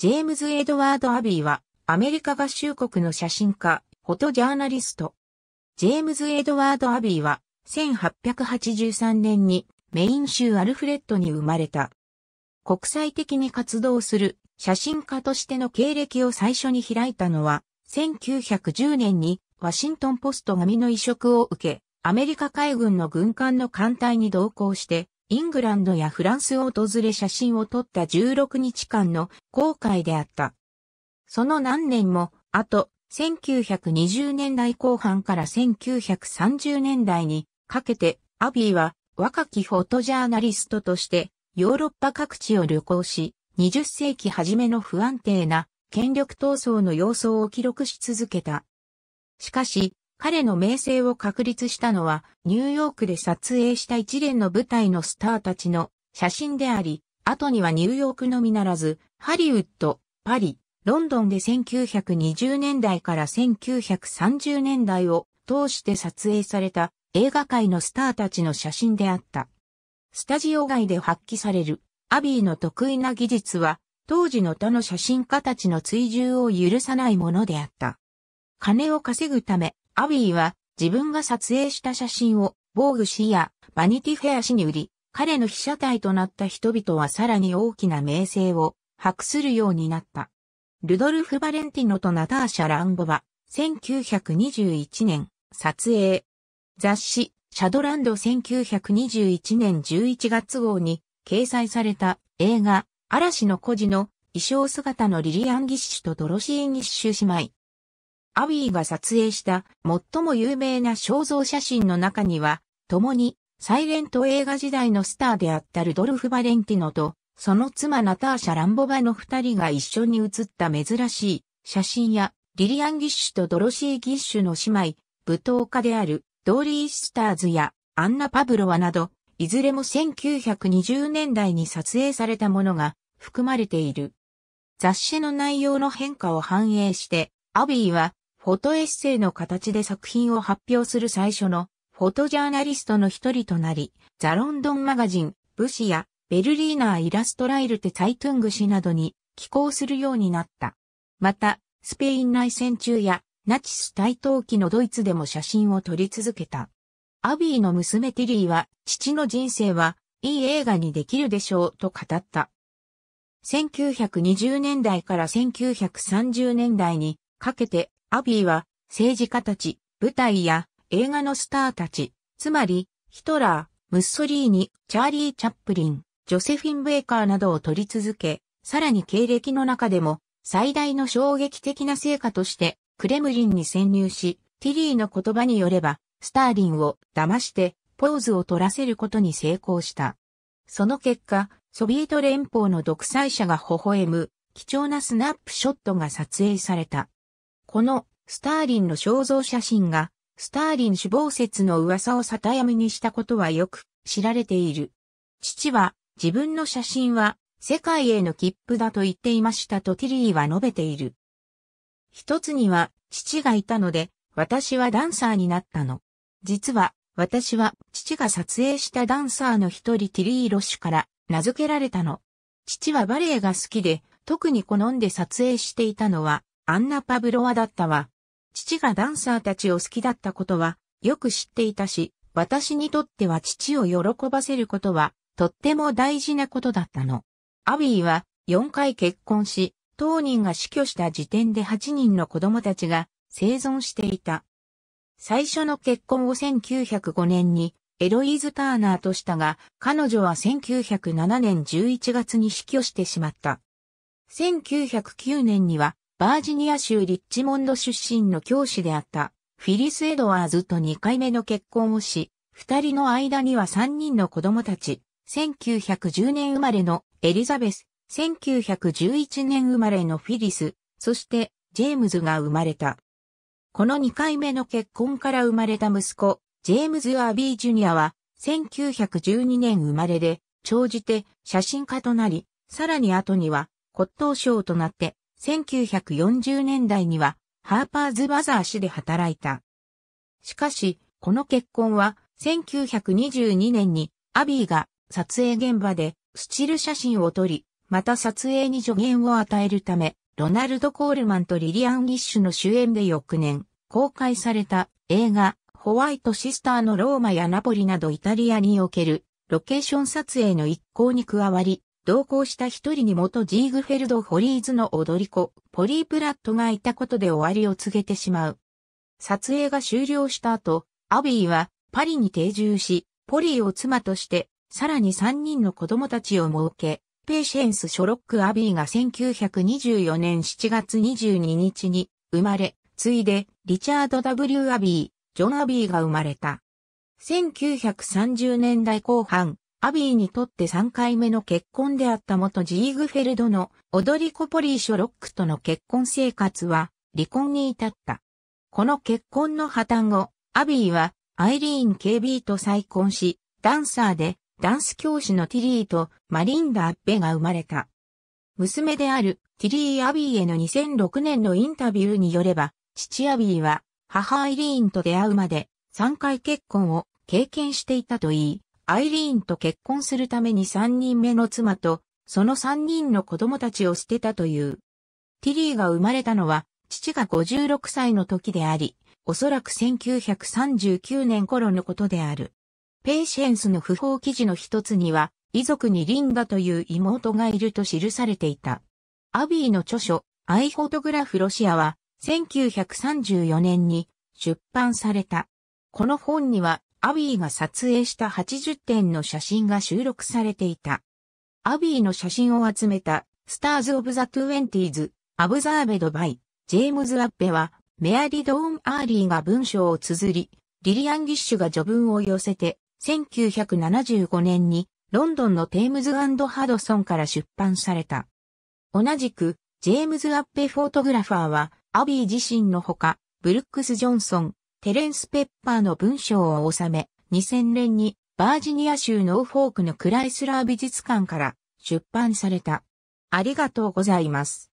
ジェームズ・エドワード・アビーは、アメリカ合衆国の写真家、フォトジャーナリスト。ジェームズ・エドワード・アビーは、1883年にメイン州アルフレッドに生まれた。国際的に活動する写真家としての経歴を最初に開いたのは、1910年にワシントンポスト紙の移植を受け、アメリカ海軍の軍艦の艦隊に同行して、イングランドやフランスを訪れ写真を撮った16日間の航海であった。その何年も、あと、1920年代後半から1930年代にかけて、アビーは若きフォトジャーナリストとしてヨーロッパ各地を旅行し、20世紀初めの不安定な権力闘争の様相を記録し続けた。しかし、彼の名声を確立したのは、ニューヨークで撮影した一連の舞台のスターたちの写真であり、後にはニューヨークのみならず、ハリウッド、パリ、ロンドンで1920年代から1930年代を通して撮影された映画界のスターたちの写真であった。スタジオ外で発揮されるアビーの得意な技術は、当時の他の写真家たちの追従を許さないものであった。金を稼ぐため、アビーは自分が撮影した写真を、防具誌やバニティフェア誌に売り、彼の被写体となった人々はさらに大きな名声を博するようになった。ルドルフ・バレンティノとナターシャ・ランボは、1921年、撮影。雑誌、シャドランド1921年11月号に掲載された映画、嵐の孤児の衣装姿のリリアン・ギッシュとドロシー・ギッシュ姉妹、アウィーが撮影した最も有名な肖像写真の中には、共にサイレント映画時代のスターであったルドルフ・バレンティノと、その妻ナターシャ・ランボバの二人が一緒に写った珍しい写真や、リリアン・ギッシュとドロシー・ギッシュの姉妹、舞踏家であるドーリー・スターズやアンナ・パブロワなど、いずれも1920年代に撮影されたものが含まれている。雑誌の内容の変化を反映して、アビーはフォトエッセイの形で作品を発表する最初のフォトジャーナリストの一人となり、ザ・ロンドンマガジン、ブシやベルリーナー・イラストライルテ・ザイトゥング氏などに寄稿するようになった。また、スペイン内戦中やナチス大統期のドイツでも写真を撮り続けた。アビーの娘ティリーは、父の人生はいい映画にできるでしょうと語った。1920年代から1930年代にかけてアビーは政治家たち、舞台や映画のスターたち、つまりヒトラー、ムッソリーニ、チャーリー・チャップリン、ジョセフィン・ベーカーなどを取り続け、さらに経歴の中でも最大の衝撃的な成果としてクレムリンに潜入し、ティリーの言葉によれば、スターリンを騙してポーズを取らせることに成功した。その結果、ソビエト連邦の独裁者が微笑む貴重なスナップショットが撮影された。このスターリンの肖像写真がスターリン死亡説の噂をさたやみにしたことはよく知られている。父は自分の写真は世界への切符だと言っていましたとティリーは述べている。一つには父がいたので私はダンサーになったの。実は私は父が撮影したダンサーの一人ティリー・ロッシュから名付けられたの。父はバレエが好きで特に好んで撮影していたのはアンナ・パブロワだったわ。父がダンサーたちを好きだったことはよく知っていたし、私にとっては父を喜ばせることはとっても大事なことだったの。アビーは4回結婚し、当人が死去した時点で8人の子供たちが生存していた。最初の結婚を1905年にエロイーズ・ターナーとしたが、彼女は1907年11月に死去してしまった。1909年にはバージニア州リッチモンド出身の教師であったフィリス・エドワーズと2回目の結婚をし、二人の間には3人の子供たち、1910年生まれのエリザベス、1911年生まれのフィリス、そしてジェームズが生まれた。この2回目の結婚から生まれた息子、ジェームズ・アービー・ジュニアは、1912年生まれで、長じて写真家となり、さらに後には、骨董賞となって、1940年代にはハーパーズバザー市で働いた。しかし、この結婚は1922年にアビーが撮影現場でスチル写真を撮り、また撮影に助言を与えるため、ロナルド・コールマンとリリアン・ギッシュの主演で翌年、公開された映画、ホワイト・シスターのローマやナポリなどイタリアにおけるロケーション撮影の一行に加わり、同行した一人に元ジーグフェルド・ホリーズの踊り子、ポリー・プラットがいたことで終わりを告げてしまう。撮影が終了した後、アビーはパリに定住し、ポリーを妻として、さらに3人の子供たちを設け、ペーシェンス・ショロック・アビーが1924年7月22日に生まれ、ついでリチャード・ W・ アビー、ジョン・アビーが生まれた。1930年代後半、アビーにとって3回目の結婚であった元ジーグフェルドのオドリコ・ポリーショ・ロックとの結婚生活は離婚に至った。この結婚の破綻後、アビーはアイリーン・ KB と再婚し、ダンサーでダンス教師のティリーとマリンダ・アッベが生まれた。娘であるティリー・アビーへの2006年のインタビューによれば、父アビーは母アイリーンと出会うまで3回結婚を経験していたといい、アイリーンと結婚するために3人目の妻と、その3人の子供たちを捨てたという。ティリーが生まれたのは、父が56歳の時であり、おそらく1939年頃のことである。ペーシェンスの不法記事の一つには、遺族にリンダという妹がいると記されていた。アビーの著書、アイフォトグラフロシアは、1934年に出版された。この本には、アビーが撮影した80点の写真が収録されていた。アビーの写真を集めた、スターズ・オブ・ザ・トゥエンティーズ、アブザーベド・バイ、ジェームズ・アッペは、メアリ・ドーン・アーリーが文章を綴り、リリアン・ギッシュが序文を寄せて、1975年に、ロンドンのテームズハドソンから出版された。同じく、ジェームズ・アッペ・フォートグラファーは、アビー自身のほか、ブルックス・ジョンソン、テレンス・ペッパーの文章を収め、2000年にバージニア州ノーフォークのクライスラー美術館から出版された。ありがとうございます。